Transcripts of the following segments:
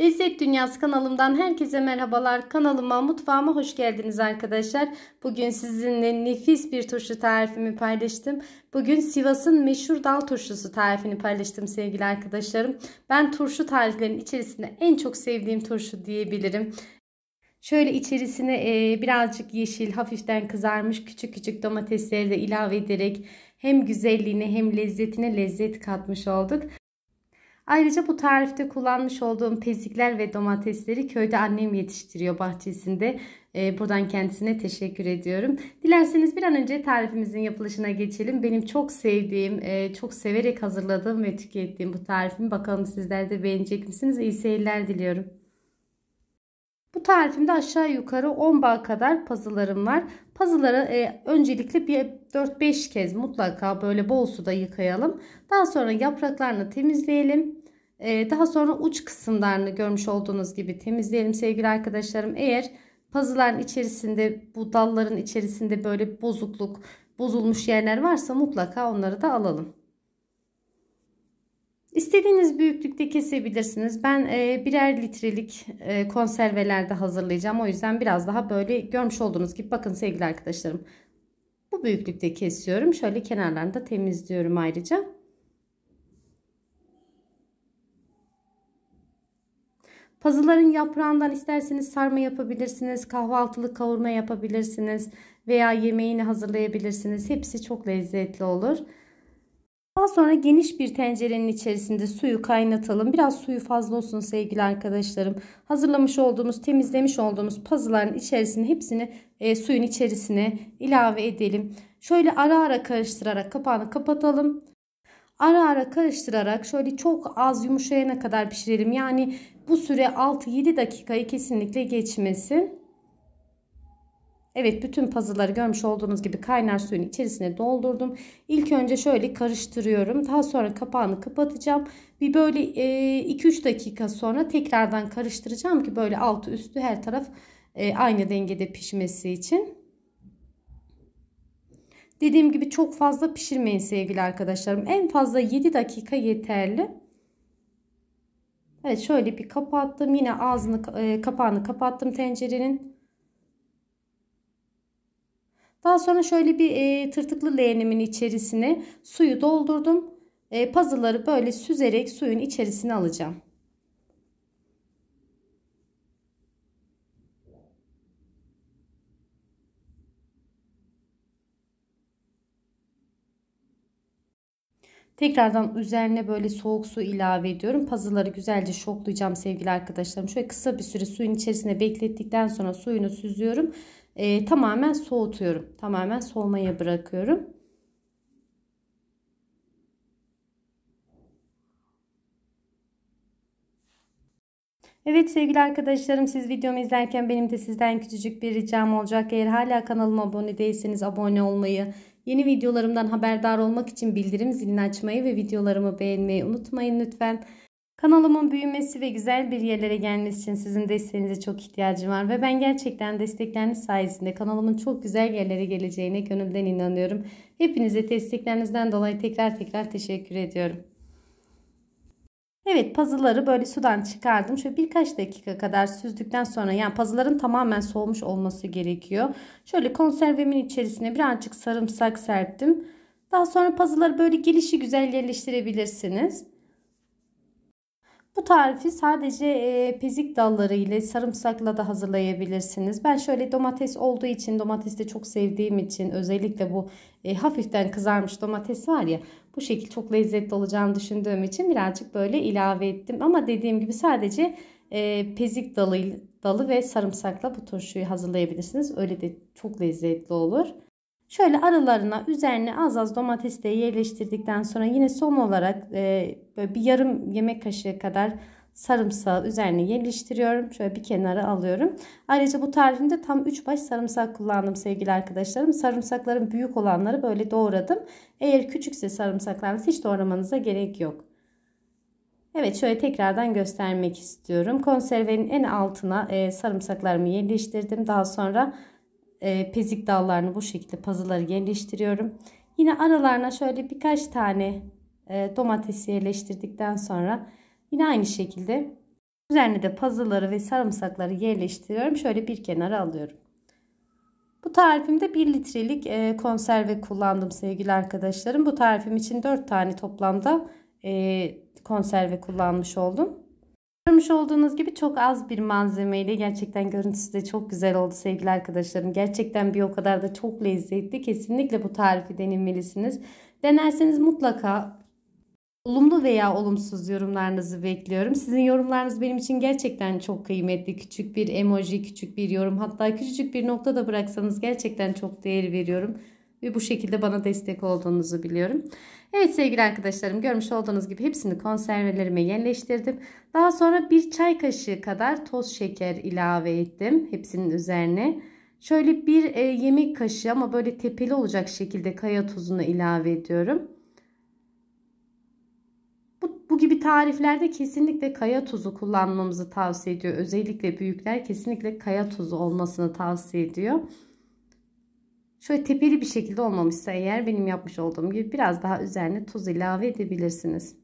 Lezzet Dünyası kanalımdan herkese merhabalar. Kanalıma, mutfağıma hoş geldiniz arkadaşlar. Bugün sizinle nefis bir turşu tarifimi paylaştım. Bugün Sivas'ın meşhur dal turşusu tarifini paylaştım sevgili arkadaşlarım. Ben turşu tariflerinin içerisinde en çok sevdiğim turşu diyebilirim. Şöyle içerisine e, birazcık yeşil, hafiften kızarmış küçük küçük domatesleri de ilave ederek hem güzelliğine hem lezzetine lezzet katmış olduk. Ayrıca bu tarifte kullanmış olduğum pezikler ve domatesleri köyde annem yetiştiriyor bahçesinde. Ee, buradan kendisine teşekkür ediyorum. Dilerseniz bir an önce tarifimizin yapılışına geçelim. Benim çok sevdiğim, e, çok severek hazırladığım ve tükettiğim bu tarifimi bakalım sizler de beğenecek misiniz? İyi seyirler diliyorum. Bu tarifimde aşağı yukarı 10 bal kadar pazılarım var. Pazıları e, öncelikle bir 4-5 kez mutlaka böyle bol suda yıkayalım. Daha sonra yapraklarını temizleyelim. E, daha sonra uç kısımlarını görmüş olduğunuz gibi temizleyelim sevgili arkadaşlarım. Eğer pazıların içerisinde bu dalların içerisinde böyle bozukluk, bozulmuş yerler varsa mutlaka onları da alalım. İstediğiniz büyüklükte kesebilirsiniz. Ben e, birer litrelik e, konservelerde hazırlayacağım. O yüzden biraz daha böyle görmüş olduğunuz gibi bakın sevgili arkadaşlarım. Bu büyüklükte kesiyorum. Şöyle kenarlarını da temizliyorum ayrıca. Pazıların yaprağından isterseniz sarma yapabilirsiniz, kahvaltılık kavurma yapabilirsiniz veya yemeğini hazırlayabilirsiniz. Hepsi çok lezzetli olur. Daha sonra geniş bir tencerenin içerisinde suyu kaynatalım. Biraz suyu fazla olsun sevgili arkadaşlarım. Hazırlamış olduğumuz, temizlemiş olduğumuz pazıların içerisini hepsini e, suyun içerisine ilave edelim. Şöyle ara ara karıştırarak kapağını kapatalım. Ara ara karıştırarak şöyle çok az yumuşayana kadar pişirelim. Yani bu süre 6-7 dakikayı kesinlikle geçmesin. Evet bütün pazıları görmüş olduğunuz gibi kaynar suyun içerisine doldurdum. İlk önce şöyle karıştırıyorum. Daha sonra kapağını kapatacağım. Bir böyle 2-3 e, dakika sonra tekrardan karıştıracağım ki böyle altı üstü her taraf e, aynı dengede pişmesi için. Dediğim gibi çok fazla pişirmeyin sevgili arkadaşlarım. En fazla 7 dakika yeterli. Evet şöyle bir kapattım. Yine ağzını e, kapağını kapattım tencerenin. Daha sonra şöyle bir e, tırtıklı leğenimin içerisine suyu doldurdum. E, pazıları böyle süzerek suyun içerisine alacağım. Tekrardan üzerine böyle soğuk su ilave ediyorum. Pazıları güzelce şoklayacağım sevgili arkadaşlarım. Şöyle kısa bir süre suyun içerisine beklettikten sonra suyunu süzüyorum e, tamamen soğutuyorum. Tamamen soğumaya bırakıyorum. Evet sevgili arkadaşlarım siz videomu izlerken benim de sizden küçücük bir ricam olacak. Eğer hala kanalıma abone değilseniz abone olmayı, yeni videolarımdan haberdar olmak için bildirim zilini açmayı ve videolarımı beğenmeyi unutmayın lütfen. Kanalımın büyümesi ve güzel bir yerlere gelmesi için sizin desteğinize çok ihtiyacım var ve ben gerçekten destekleriniz sayesinde kanalımın çok güzel yerlere geleceğine gönülden inanıyorum. Hepinize desteklerinizden dolayı tekrar tekrar teşekkür ediyorum. Evet pazıları böyle sudan çıkardım. Şöyle birkaç dakika kadar süzdükten sonra yani pazıların tamamen soğumuş olması gerekiyor. Şöyle konservemin içerisine birazcık sarımsak serptim. Daha sonra pazıları böyle gelişi güzel yerleştirebilirsiniz. Bu tarifi sadece e, pezik dalları ile sarımsakla da hazırlayabilirsiniz. Ben şöyle domates olduğu için domates de çok sevdiğim için özellikle bu e, hafiften kızarmış domates var ya bu şekilde çok lezzetli olacağını düşündüğüm için birazcık böyle ilave ettim. Ama dediğim gibi sadece e, pezik dalı, dalı ve sarımsakla bu turşuyu hazırlayabilirsiniz. Öyle de çok lezzetli olur. Şöyle aralarına üzerine az az domates de yerleştirdikten sonra yine son olarak e, böyle bir yarım yemek kaşığı kadar sarımsağı üzerine yerleştiriyorum. Şöyle bir kenara alıyorum. Ayrıca bu tarifimde tam 3 baş sarımsak kullandım sevgili arkadaşlarım. Sarımsakların büyük olanları böyle doğradım. Eğer küçükse sarımsaklarınızı hiç doğramanıza gerek yok. Evet şöyle tekrardan göstermek istiyorum. Konservenin en altına e, sarımsaklarımı yerleştirdim. Daha sonra e, pezik dallarını bu şekilde pazıları yerleştiriyorum. Yine aralarına şöyle birkaç tane e, domatesi yerleştirdikten sonra yine aynı şekilde üzerine de pazıları ve sarımsakları yerleştiriyorum. Şöyle bir kenara alıyorum. Bu tarifimde 1 litrelik e, konserve kullandım sevgili arkadaşlarım. Bu tarifim için 4 tane toplamda e, konserve kullanmış oldum. Görmüş olduğunuz gibi çok az bir malzemeyle gerçekten görüntüsü de çok güzel oldu sevgili arkadaşlarım. Gerçekten bir o kadar da çok lezzetli. Kesinlikle bu tarifi denemelisiniz. Denerseniz mutlaka olumlu veya olumsuz yorumlarınızı bekliyorum. Sizin yorumlarınız benim için gerçekten çok kıymetli. Küçük bir emoji, küçük bir yorum hatta küçücük bir nokta da bıraksanız gerçekten çok değer veriyorum. Ve bu şekilde bana destek olduğunuzu biliyorum. Evet sevgili arkadaşlarım görmüş olduğunuz gibi hepsini konservelerime yerleştirdim. Daha sonra bir çay kaşığı kadar toz şeker ilave ettim hepsinin üzerine. Şöyle bir e, yemek kaşığı ama böyle tepeli olacak şekilde kaya tuzunu ilave ediyorum. Bu, bu gibi tariflerde kesinlikle kaya tuzu kullanmamızı tavsiye ediyor. Özellikle büyükler kesinlikle kaya tuzu olmasını tavsiye ediyor. Şöyle tepeli bir şekilde olmamışsa eğer benim yapmış olduğum gibi biraz daha üzerine tuz ilave edebilirsiniz.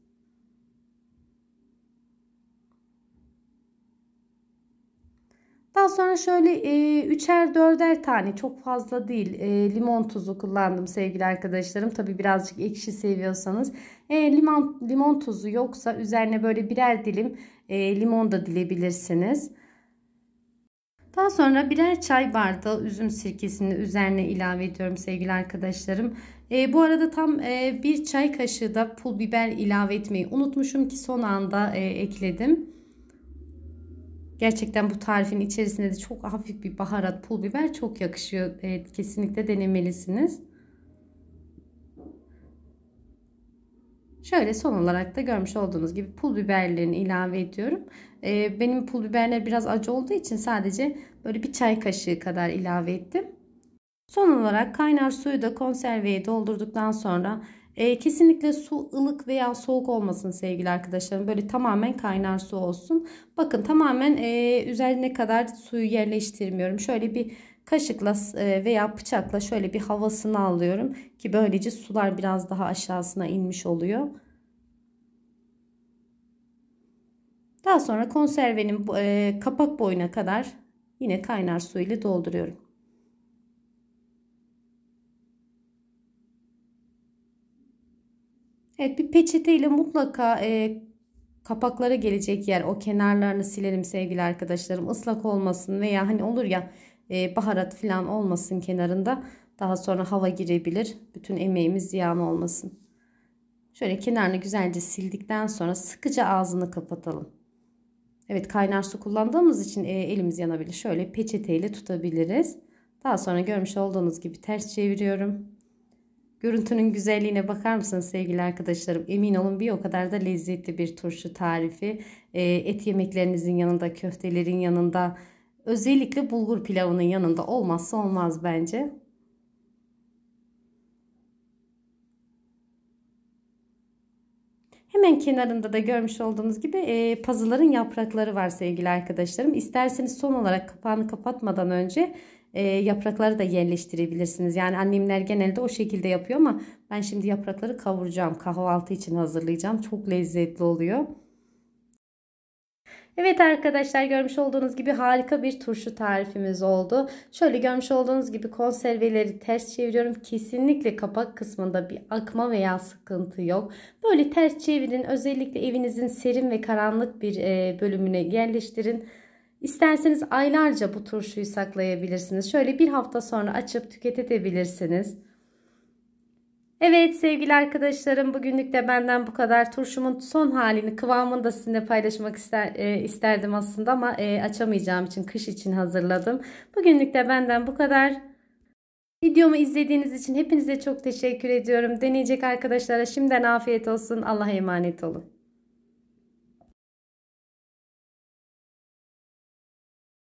Daha sonra şöyle e, üçer dörder tane çok fazla değil e, limon tuzu kullandım sevgili arkadaşlarım. Tabi birazcık ekşi seviyorsanız e, limon, limon tuzu yoksa üzerine böyle birer dilim e, limon da dilebilirsiniz. Daha sonra birer çay bardağı üzüm sirkesini üzerine ilave ediyorum sevgili arkadaşlarım. E, bu arada tam e, bir çay kaşığı da pul biber ilave etmeyi unutmuşum ki son anda e, ekledim. Gerçekten bu tarifin içerisinde de çok hafif bir baharat pul biber çok yakışıyor. E, kesinlikle denemelisiniz. Şöyle son olarak da görmüş olduğunuz gibi pul biberlerini ilave ediyorum. Ee, benim pul biberler biraz acı olduğu için sadece böyle bir çay kaşığı kadar ilave ettim. Son olarak kaynar suyu da konserveye doldurduktan sonra e, kesinlikle su ılık veya soğuk olmasın sevgili arkadaşlarım. Böyle tamamen kaynar su olsun. Bakın tamamen e, üzerine kadar suyu yerleştirmiyorum. Şöyle bir Kaşıkla e, veya bıçakla şöyle bir havasını alıyorum ki böylece sular biraz daha aşağısına inmiş oluyor. Daha sonra konservenin e, kapak boyuna kadar yine kaynar su ile dolduruyorum. Evet bir peçete ile mutlaka e, kapaklara gelecek yer o kenarlarını silerim sevgili arkadaşlarım ıslak olmasın veya hani olur ya e, baharat falan olmasın kenarında. Daha sonra hava girebilir. Bütün emeğimiz ziyan olmasın. Şöyle kenarını güzelce sildikten sonra sıkıca ağzını kapatalım. Evet kaynar su kullandığımız için e, elimiz yanabilir. Şöyle peçeteyle tutabiliriz. Daha sonra görmüş olduğunuz gibi ters çeviriyorum. Görüntünün güzelliğine bakar mısınız sevgili arkadaşlarım? Emin olun bir o kadar da lezzetli bir turşu tarifi. E, et yemeklerinizin yanında, köftelerin yanında, Özellikle bulgur pilavının yanında olmazsa olmaz bence. Hemen kenarında da görmüş olduğunuz gibi e, pazıların yaprakları var sevgili arkadaşlarım. İsterseniz son olarak kapağını kapatmadan önce e, yaprakları da yerleştirebilirsiniz. Yani annemler genelde o şekilde yapıyor ama ben şimdi yaprakları kavuracağım. Kahvaltı için hazırlayacağım. Çok lezzetli oluyor. Evet arkadaşlar görmüş olduğunuz gibi harika bir turşu tarifimiz oldu. Şöyle görmüş olduğunuz gibi konserveleri ters çeviriyorum. Kesinlikle kapak kısmında bir akma veya sıkıntı yok. Böyle ters çevirin özellikle evinizin serin ve karanlık bir e, bölümüne yerleştirin. İsterseniz aylarca bu turşuyu saklayabilirsiniz. Şöyle bir hafta sonra açıp tüketebilirsiniz. Evet sevgili arkadaşlarım bugünlük de benden bu kadar. Turşumun son halini kıvamını da sizinle paylaşmak ister, e, isterdim aslında ama e, açamayacağım için kış için hazırladım. Bugünlük de benden bu kadar. Videomu izlediğiniz için hepinize çok teşekkür ediyorum. Deneyecek arkadaşlara şimdiden afiyet olsun. Allah'a emanet olun.